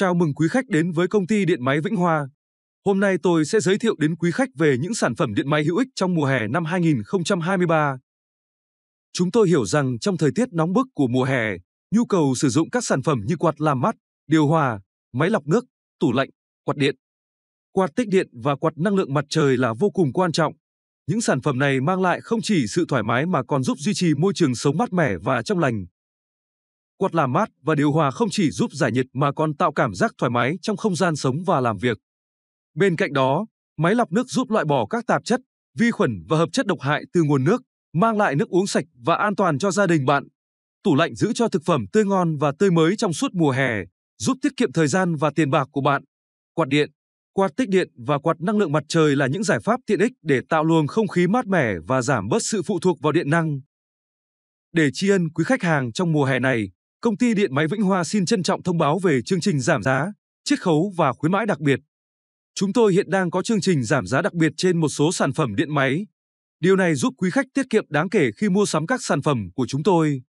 Chào mừng quý khách đến với công ty điện máy Vĩnh Hoa. Hôm nay tôi sẽ giới thiệu đến quý khách về những sản phẩm điện máy hữu ích trong mùa hè năm 2023. Chúng tôi hiểu rằng trong thời tiết nóng bức của mùa hè, nhu cầu sử dụng các sản phẩm như quạt làm mát, điều hòa, máy lọc nước, tủ lạnh, quạt điện, quạt tích điện và quạt năng lượng mặt trời là vô cùng quan trọng. Những sản phẩm này mang lại không chỉ sự thoải mái mà còn giúp duy trì môi trường sống mát mẻ và trong lành. Quạt làm mát và điều hòa không chỉ giúp giải nhiệt mà còn tạo cảm giác thoải mái trong không gian sống và làm việc. Bên cạnh đó, máy lọc nước giúp loại bỏ các tạp chất, vi khuẩn và hợp chất độc hại từ nguồn nước, mang lại nước uống sạch và an toàn cho gia đình bạn. Tủ lạnh giữ cho thực phẩm tươi ngon và tươi mới trong suốt mùa hè, giúp tiết kiệm thời gian và tiền bạc của bạn. Quạt điện, quạt tích điện và quạt năng lượng mặt trời là những giải pháp tiện ích để tạo luồng không khí mát mẻ và giảm bớt sự phụ thuộc vào điện năng. Để tri ân quý khách hàng trong mùa hè này, Công ty Điện máy Vĩnh Hoa xin trân trọng thông báo về chương trình giảm giá, chiết khấu và khuyến mãi đặc biệt. Chúng tôi hiện đang có chương trình giảm giá đặc biệt trên một số sản phẩm điện máy. Điều này giúp quý khách tiết kiệm đáng kể khi mua sắm các sản phẩm của chúng tôi.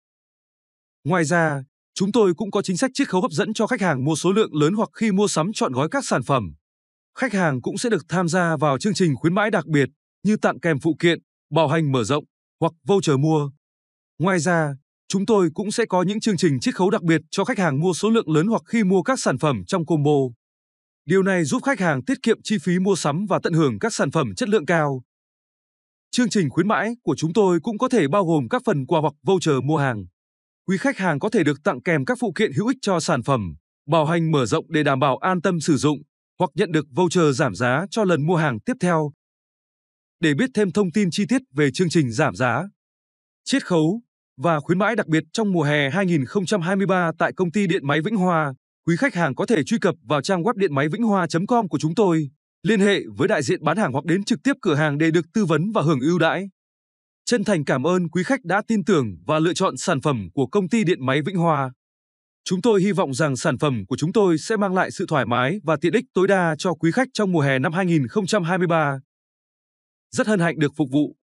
Ngoài ra, chúng tôi cũng có chính sách chiết khấu hấp dẫn cho khách hàng mua số lượng lớn hoặc khi mua sắm chọn gói các sản phẩm. Khách hàng cũng sẽ được tham gia vào chương trình khuyến mãi đặc biệt như tặng kèm phụ kiện, bảo hành mở rộng hoặc voucher mua. Ngoài ra, Chúng tôi cũng sẽ có những chương trình chiết khấu đặc biệt cho khách hàng mua số lượng lớn hoặc khi mua các sản phẩm trong combo. Điều này giúp khách hàng tiết kiệm chi phí mua sắm và tận hưởng các sản phẩm chất lượng cao. Chương trình khuyến mãi của chúng tôi cũng có thể bao gồm các phần quà hoặc voucher mua hàng. Quý khách hàng có thể được tặng kèm các phụ kiện hữu ích cho sản phẩm, bảo hành mở rộng để đảm bảo an tâm sử dụng hoặc nhận được voucher giảm giá cho lần mua hàng tiếp theo. Để biết thêm thông tin chi tiết về chương trình giảm giá, chiết khấu và khuyến mãi đặc biệt trong mùa hè 2023 tại công ty điện máy Vĩnh Hoa. Quý khách hàng có thể truy cập vào trang web điện máy vĩnh hoa.com của chúng tôi, liên hệ với đại diện bán hàng hoặc đến trực tiếp cửa hàng để được tư vấn và hưởng ưu đãi. Chân thành cảm ơn quý khách đã tin tưởng và lựa chọn sản phẩm của công ty điện máy Vĩnh Hoa. Chúng tôi hy vọng rằng sản phẩm của chúng tôi sẽ mang lại sự thoải mái và tiện ích tối đa cho quý khách trong mùa hè năm 2023. Rất hân hạnh được phục vụ